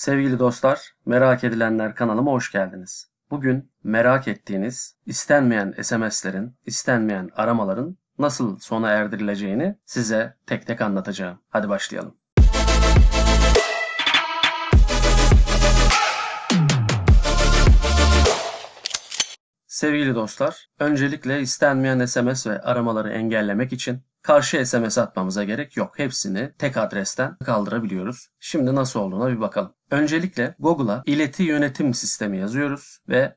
Sevgili dostlar, Merak Edilenler kanalıma hoş geldiniz. Bugün merak ettiğiniz istenmeyen SMS'lerin, istenmeyen aramaların nasıl sona erdirileceğini size tek tek anlatacağım. Hadi başlayalım. Sevgili dostlar, öncelikle istenmeyen SMS ve aramaları engellemek için Karşı SMS atmamıza gerek yok. Hepsini tek adresten kaldırabiliyoruz. Şimdi nasıl olduğuna bir bakalım. Öncelikle Google'a ileti yönetim sistemi yazıyoruz ve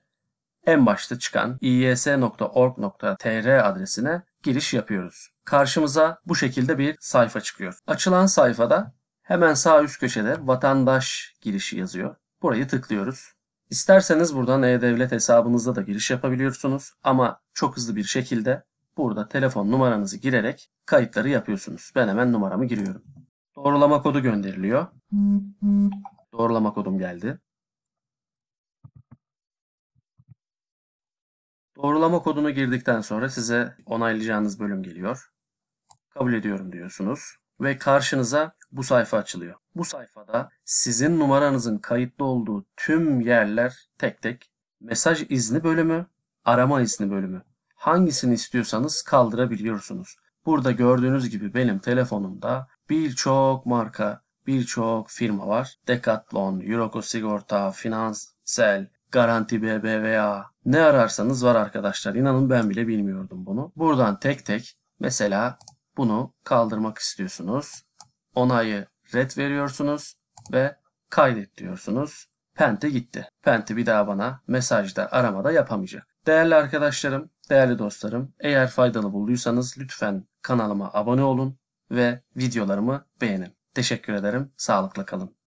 en başta çıkan iys.org.tr adresine giriş yapıyoruz. Karşımıza bu şekilde bir sayfa çıkıyor. Açılan sayfada hemen sağ üst köşede vatandaş girişi yazıyor. Burayı tıklıyoruz. İsterseniz buradan e-devlet hesabınızda da giriş yapabiliyorsunuz ama çok hızlı bir şekilde Burada telefon numaranızı girerek kayıtları yapıyorsunuz. Ben hemen numaramı giriyorum. Doğrulama kodu gönderiliyor. Doğrulama kodum geldi. Doğrulama kodunu girdikten sonra size onaylayacağınız bölüm geliyor. Kabul ediyorum diyorsunuz ve karşınıza bu sayfa açılıyor. Bu sayfada sizin numaranızın kayıtlı olduğu tüm yerler tek tek mesaj izni bölümü, arama izni bölümü hangisini istiyorsanız kaldırabiliyorsunuz. Burada gördüğünüz gibi benim telefonumda birçok marka, birçok firma var. Decathlon, Euroko Sigorta, Finansel, Garanti BBVA ne ararsanız var arkadaşlar. İnanın ben bile bilmiyordum bunu. Buradan tek tek mesela bunu kaldırmak istiyorsunuz. Onayı red veriyorsunuz ve kaydet diyorsunuz. Pente gitti. Pente bir daha bana mesajda aramada yapamayacak. Değerli arkadaşlarım Değerli dostlarım, eğer faydalı bulduysanız lütfen kanalıma abone olun ve videolarımı beğenin. Teşekkür ederim. Sağlıkla kalın.